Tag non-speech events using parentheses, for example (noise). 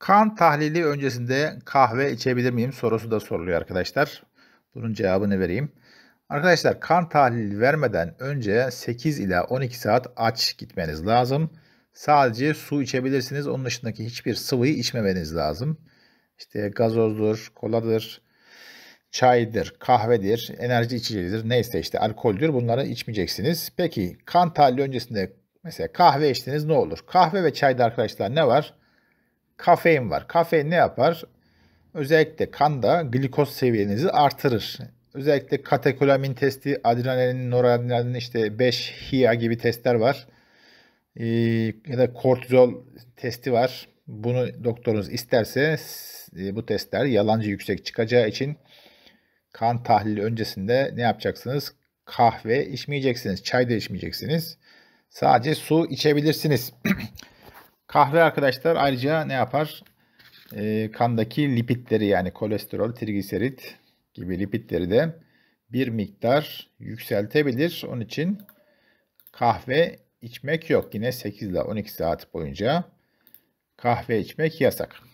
Kan tahlili öncesinde kahve içebilir miyim sorusu da soruluyor arkadaşlar. Bunun cevabını vereyim. Arkadaşlar kan tahlili vermeden önce 8 ila 12 saat aç gitmeniz lazım. Sadece su içebilirsiniz. Onun dışındaki hiçbir sıvıyı içmemeniz lazım. İşte gazozdur, koladır, çaydır, kahvedir, enerji içeceğidir, neyse işte alkoldür bunları içmeyeceksiniz. Peki kan tahlili öncesinde mesela kahve içtiniz ne olur? Kahve ve çayda arkadaşlar ne var? kafein var. Kafein ne yapar? Özellikle kanda glikoz seviyenizi artırır. Özellikle katekolamin testi, adrenalin, noradrenalin işte 5-HIA gibi testler var. Ee, ya da kortizol testi var. Bunu doktorunuz isterse e, bu testler yalancı yüksek çıkacağı için kan tahlili öncesinde ne yapacaksınız? Kahve içmeyeceksiniz, çay da içmeyeceksiniz. Sadece su içebilirsiniz. (clears throat) Kahve arkadaşlar ayrıca ne yapar? E, kandaki lipitleri yani kolesterol, trigliserit gibi lipitleri de bir miktar yükseltebilir. Onun için kahve içmek yok. Yine 8 ile 12 saat boyunca kahve içmek yasak.